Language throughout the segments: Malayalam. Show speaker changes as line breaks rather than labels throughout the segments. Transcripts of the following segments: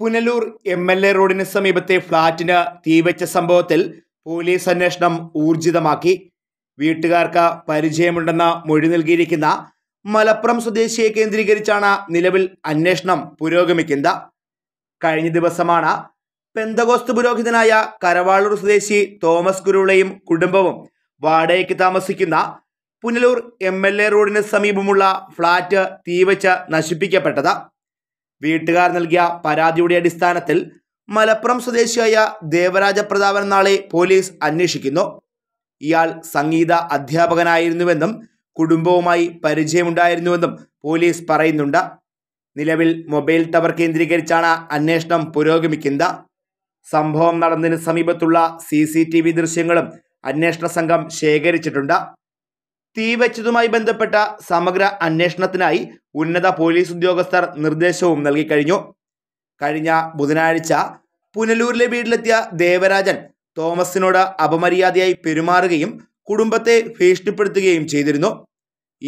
പുനലൂർ എം എൽ എ റോഡിന് സമീപത്തെ ഫ്ളാറ്റിന് തീവച്ച സംഭവത്തിൽ പോലീസ് അന്വേഷണം ഊർജിതമാക്കി വീട്ടുകാർക്ക് പരിചയമുണ്ടെന്ന് മൊഴി നൽകിയിരിക്കുന്ന മലപ്പുറം സ്വദേശിയെ കേന്ദ്രീകരിച്ചാണ് നിലവിൽ അന്വേഷണം പുരോഗമിക്കുന്നത് കഴിഞ്ഞ ദിവസമാണ് പെന്തകോസ്ത് പുരോഹിതനായ കരവാളൂർ സ്വദേശി തോമസ് കുരുളയും കുടുംബവും വാടകയ്ക്ക് താമസിക്കുന്ന പുനലൂർ എം എൽ എ റോഡിന് സമീപമുള്ള ഫ്ളാറ്റ് തീവച്ച് നശിപ്പിക്കപ്പെട്ടത് വീട്ടുകാർ നൽകിയ പരാതിയുടെ അടിസ്ഥാനത്തിൽ മലപ്പുറം സ്വദേശിയായ ദേവരാജ പ്രതാപൻ നാളെ പോലീസ് അന്വേഷിക്കുന്നു ഇയാൾ സംഗീത അധ്യാപകനായിരുന്നുവെന്നും കുടുംബവുമായി പരിചയമുണ്ടായിരുന്നുവെന്നും പോലീസ് പറയുന്നുണ്ട് നിലവിൽ മൊബൈൽ ടവർ കേന്ദ്രീകരിച്ചാണ് അന്വേഷണം പുരോഗമിക്കുന്നത് സംഭവം നടന്നതിന് സമീപത്തുള്ള സി സി ടി വി ദൃശ്യങ്ങളും അന്വേഷണ സംഘം ശേഖരിച്ചിട്ടുണ്ട് തീവച്ചതുമായി ബന്ധപ്പെട്ട സമഗ്ര അന്വേഷണത്തിനായി ഉന്നത പോലീസ് ഉദ്യോഗസ്ഥർ നിർദ്ദേശവും നൽകിക്കഴിഞ്ഞു കഴിഞ്ഞ ബുധനാഴ്ച പുനലൂരിലെ വീട്ടിലെത്തിയ ദേവരാജൻ തോമസിനോട് അപമര്യാദയായി പെരുമാറുകയും കുടുംബത്തെ ഭീഷണിപ്പെടുത്തുകയും ചെയ്തിരുന്നു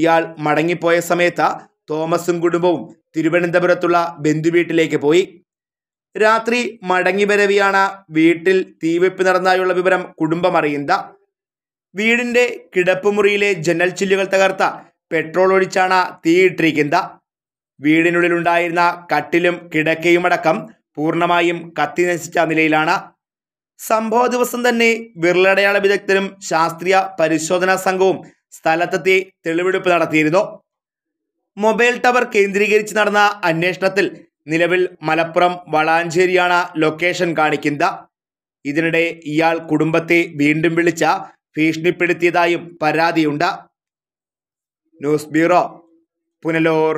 ഇയാൾ മടങ്ങിപ്പോയ സമയത്ത് തോമസും കുടുംബവും തിരുവനന്തപുരത്തുള്ള ബന്ധുവീട്ടിലേക്ക് പോയി രാത്രി മടങ്ങി വരവിയാണ് വീട്ടിൽ തീവെപ്പ് നടന്നതായുള്ള വിവരം കുടുംബം അറിയുന്നത് വീടിന്റെ കിടപ്പുമുറിയിലെ ജനൽ ചില്ലുകൾ തകർത്ത പെട്രോൾ ഒഴിച്ചാണ് തീയിട്ടിരിക്കുന്നത് വീടിനുള്ളിലുണ്ടായിരുന്ന കട്ടിലും കിടക്കയുമടക്കം പൂർണ്ണമായും കത്തി നശിച്ച നിലയിലാണ് സംഭവ ദിവസം തന്നെ വിരലടയാള വിദഗ്ധരും ശാസ്ത്രീയ പരിശോധനാ സംഘവും സ്ഥലത്തെത്തി തെളിവെടുപ്പ് നടത്തിയിരുന്നു മൊബൈൽ ടവർ കേന്ദ്രീകരിച്ച് നടന്ന അന്വേഷണത്തിൽ നിലവിൽ മലപ്പുറം വളാഞ്ചേരിയാണ് ലൊക്കേഷൻ കാണിക്കുന്നത് ഇതിനിടെ ഇയാൾ കുടുംബത്തെ വീണ്ടും വിളിച്ച ഭീഷണിപ്പെടുത്തിയതായും പരാതിയുണ്ട് ന്യൂസ് ബ്യൂറോ പുനലൂർ